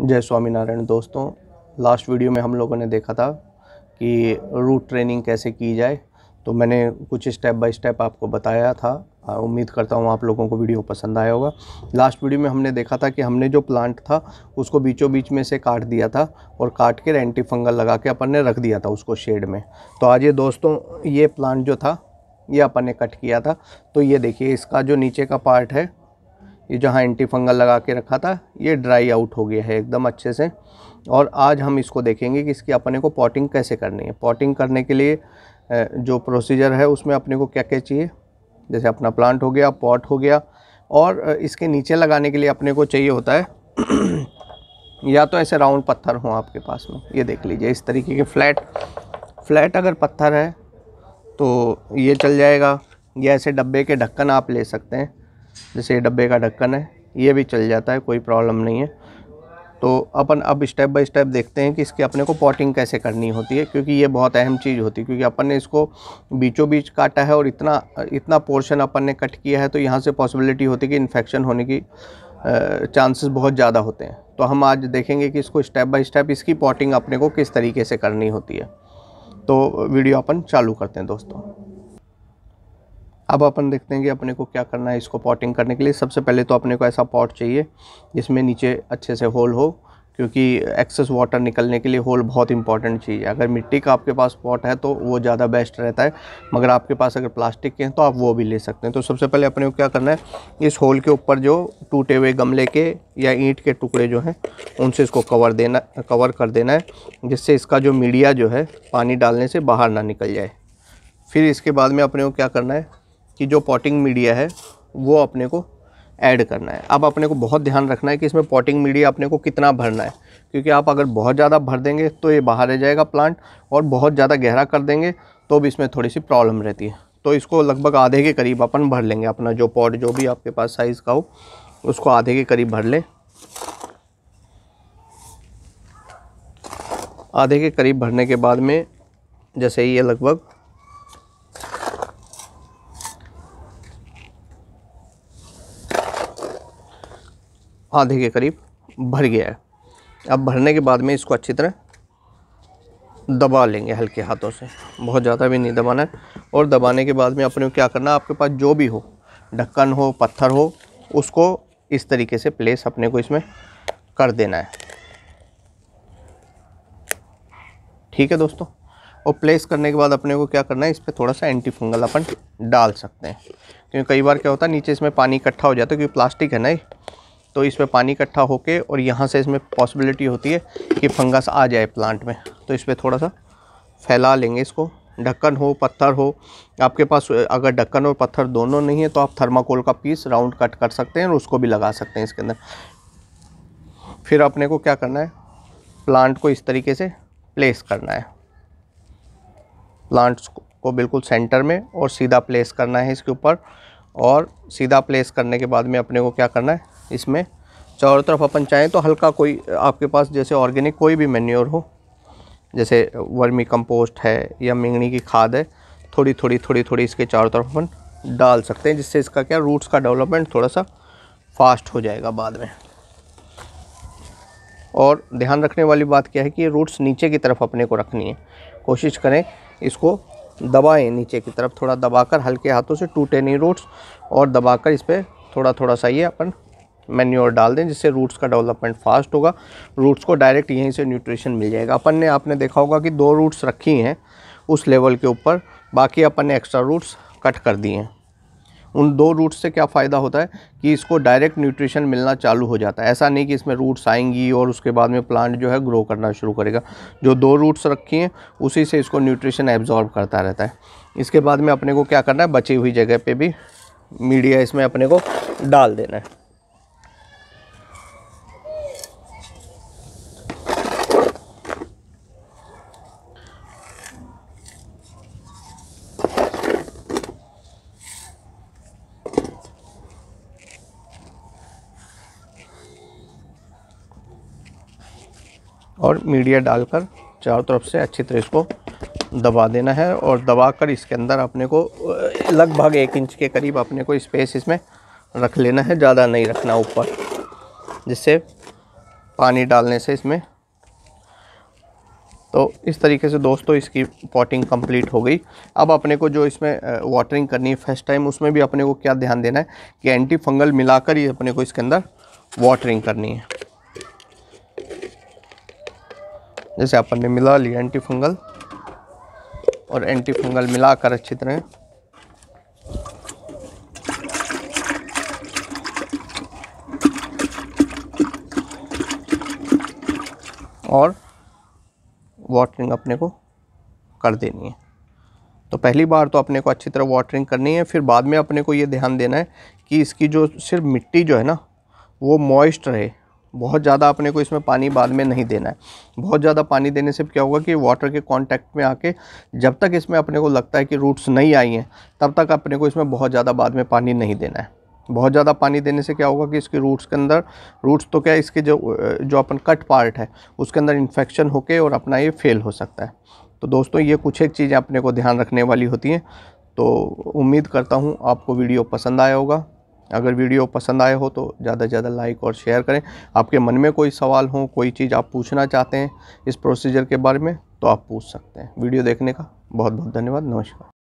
जय स्वामीनारायण दोस्तों last video में हम लोगों ने देखा था कि रूट ट्रेनिंग कैसे की जाए तो मैंने कुछ स्टेप बाय स्टेप आपको बताया था उम्मीद करता हूँ आप लोगों को वीडियो पसंद आया होगा लास्ट वीडियो में हमने देखा था कि हमने जो प्लांट था उसको बीचों बीच में से काट दिया था और काट के एंटी फंगल लगा के अपन ने रख दिया था उसको शेड में तो आज ये दोस्तों ये प्लांट जो था ये अपन ने कट किया था तो ये देखिए इसका जो नीचे का पार्ट है ये जहाँ एंटी फंगल लगा के रखा था ये ड्राई आउट हो गया है एकदम अच्छे से और आज हम इसको देखेंगे कि इसकी अपने को पॉटिंग कैसे करनी है पॉटिंग करने के लिए जो प्रोसीजर है उसमें अपने को क्या क्या चाहिए जैसे अपना प्लांट हो गया पॉट हो गया और इसके नीचे लगाने के लिए अपने को चाहिए होता है या तो ऐसे राउंड पत्थर हों आपके पास में ये देख लीजिए इस तरीके के फ्लैट फ्लैट अगर पत्थर है तो ये चल जाएगा या ऐसे डब्बे के ढक्कन आप ले सकते हैं जैसे डब्बे का ढक्कन है ये भी चल जाता है कोई प्रॉब्लम नहीं है तो अपन अब स्टेप बाय स्टेप देखते हैं कि इसकी अपने को पॉटिंग कैसे करनी होती है क्योंकि ये बहुत अहम चीज़ होती है क्योंकि अपन ने इसको बीचों बीच काटा है और इतना इतना पोर्शन अपन ने कट किया है तो यहाँ से पॉसिबिलिटी होती है कि इन्फेक्शन होने की चांसेस बहुत ज़्यादा होते हैं तो हम आज देखेंगे कि इसको स्टेप बाय स्टेप इसकी पॉटिंग अपने को किस तरीके से करनी होती है तो वीडियो अपन चालू करते हैं दोस्तों अब अपन देखते हैं कि अपने को क्या करना है इसको पॉटिंग करने के लिए सबसे पहले तो अपने को ऐसा पॉट चाहिए जिसमें नीचे अच्छे से होल हो क्योंकि एक्सेस वाटर निकलने के लिए होल बहुत इंपॉर्टेंट चीज़ है अगर मिट्टी का आपके पास पॉट है तो वो ज़्यादा बेस्ट रहता है मगर आपके पास अगर प्लास्टिक के हैं तो आप वो भी ले सकते हैं तो सबसे पहले अपने को क्या करना है इस होल के ऊपर जो टूटे हुए गमले के या ईंट के टुकड़े जो हैं उनसे इसको कवर देना कवर कर देना है जिससे इसका जो मीडिया जो है पानी डालने से बाहर ना निकल जाए फिर इसके बाद में अपने को क्या करना है कि जो पॉटिंग मीडिया है वो अपने को ऐड करना है अब अपने को बहुत ध्यान रखना है कि इसमें पॉटिंग मीडिया अपने को कितना भरना है क्योंकि आप अगर बहुत ज़्यादा भर देंगे तो ये बाहर रह जाएगा प्लांट और बहुत ज़्यादा गहरा कर देंगे तो भी इसमें थोड़ी सी प्रॉब्लम रहती है तो इसको लगभग आधे के करीब अपन भर लेंगे अपना जो पॉट जो भी आपके पास साइज़ का हो उसको आधे के करीब भर लें आधे के करीब भरने के बाद में जैसे ये लगभग आधे के करीब भर गया है अब भरने के बाद में इसको अच्छी तरह दबा लेंगे हल्के हाथों से बहुत ज़्यादा भी नहीं दबाना है और दबाने के बाद में अपने क्या करना आपके पास जो भी हो ढक्कन हो पत्थर हो उसको इस तरीके से प्लेस अपने को इसमें कर देना है ठीक है दोस्तों और प्लेस करने के बाद अपने को क्या करना है इस पर थोड़ा सा एंटी फंगल अपन डाल सकते हैं क्योंकि कई बार क्या होता है नीचे इसमें पानी इकट्ठा हो जाता है क्योंकि प्लास्टिक है ना ये तो इसमें पानी इकट्ठा होके और यहाँ से इसमें पॉसिबिलिटी होती है कि फंगस आ जाए प्लांट में तो इस पर थोड़ा सा फैला लेंगे इसको ढक्कन हो पत्थर हो आपके पास अगर ढक्कन और पत्थर दोनों नहीं है तो आप थर्माकोल का पीस राउंड कट कर सकते हैं और उसको भी लगा सकते हैं इसके अंदर फिर अपने को क्या करना है प्लांट को इस तरीके से प्लेस करना है प्लांट्स को बिल्कुल सेंटर में और सीधा प्लेस करना है इसके ऊपर और सीधा प्लेस करने के बाद में अपने को क्या करना है इसमें चारों तरफ अपन चाहें तो हल्का कोई आपके पास जैसे ऑर्गेनिक कोई भी मेन्योर हो जैसे वर्मी कंपोस्ट है या मिंगनी की खाद है थोड़ी थोड़ी थोड़ी थोड़ी इसके चारों तरफ अपन डाल सकते हैं जिससे इसका क्या रूट्स का डेवलपमेंट थोड़ा सा फास्ट हो जाएगा बाद में और ध्यान रखने वाली बात क्या है कि रूट्स नीचे की तरफ अपने को रखनी है कोशिश करें इसको दबाएं नीचे की तरफ थोड़ा दबाकर हल्के हाथों से टूटे नहीं रूट्स और दबाकर इस पर थोड़ा थोड़ा सा ये अपन मैन्योर डाल दें जिससे रूट्स का डेवलपमेंट फास्ट होगा रूट्स को डायरेक्ट यहीं से न्यूट्रिशन मिल जाएगा अपन ने आपने देखा होगा कि दो रूट्स रखी हैं उस लेवल के ऊपर बाकी अपन ने एक्स्ट्रा रूट्स कट कर दिए हैं उन दो रूट्स से क्या फ़ायदा होता है कि इसको डायरेक्ट न्यूट्रिशन मिलना चालू हो जाता है ऐसा नहीं कि इसमें रूट्स आएंगी और उसके बाद में प्लांट जो है ग्रो करना शुरू करेगा जो दो रूट्स रखी हैं उसी से इसको न्यूट्रिशन एब्जॉर्ब करता रहता है इसके बाद में अपने को क्या करना है बची हुई जगह पर भी मीडिया इसमें अपने को डाल देना है और मीडिया डालकर चारों तरफ से अच्छी तरह इसको दबा देना है और दबा कर इसके अंदर अपने को लगभग एक इंच के करीब अपने को स्पेस इसमें रख लेना है ज़्यादा नहीं रखना ऊपर जिससे पानी डालने से इसमें तो इस तरीके से दोस्तों इसकी पॉटिंग कंप्लीट हो गई अब अपने को जो इसमें वाटरिंग करनी है फर्स्ट टाइम उसमें भी अपने को क्या ध्यान देना है कि एंटी फंगल मिलाकर ही अपने को इसके अंदर वाटरिंग करनी है जैसे अपन ने मिला लिया एंटी फंगल और एंटी फंगल मिलाकर अच्छी तरह और वाटरिंग अपने को कर देनी है तो पहली बार तो अपने को अच्छी तरह वाटरिंग करनी है फिर बाद में अपने को ये ध्यान देना है कि इसकी जो सिर्फ मिट्टी जो है ना वो मॉइस्ट रहे बहुत ज़्यादा अपने को इसमें पानी बाद में नहीं देना है बहुत ज़्यादा पानी देने से क्या होगा कि वाटर के कांटेक्ट में आके जब तक इसमें अपने को लगता है कि रूट्स नहीं आई हैं तब तक अपने को इसमें बहुत ज़्यादा बाद में पानी नहीं देना है बहुत ज़्यादा पानी देने से क्या होगा कि इसके रूट्स के अंदर रूट्स तो क्या इसके जो जो अपन कट पार्ट है उसके अंदर इन्फेक्शन होके और अपना ये फेल हो सकता है तो दोस्तों ये कुछ एक चीज़ें अपने को ध्यान रखने वाली होती हैं तो उम्मीद करता हूँ आपको वीडियो पसंद आया होगा अगर वीडियो पसंद आए हो तो ज़्यादा से ज़्यादा लाइक और शेयर करें आपके मन में कोई सवाल हो कोई चीज़ आप पूछना चाहते हैं इस प्रोसीजर के बारे में तो आप पूछ सकते हैं वीडियो देखने का बहुत बहुत धन्यवाद नमस्कार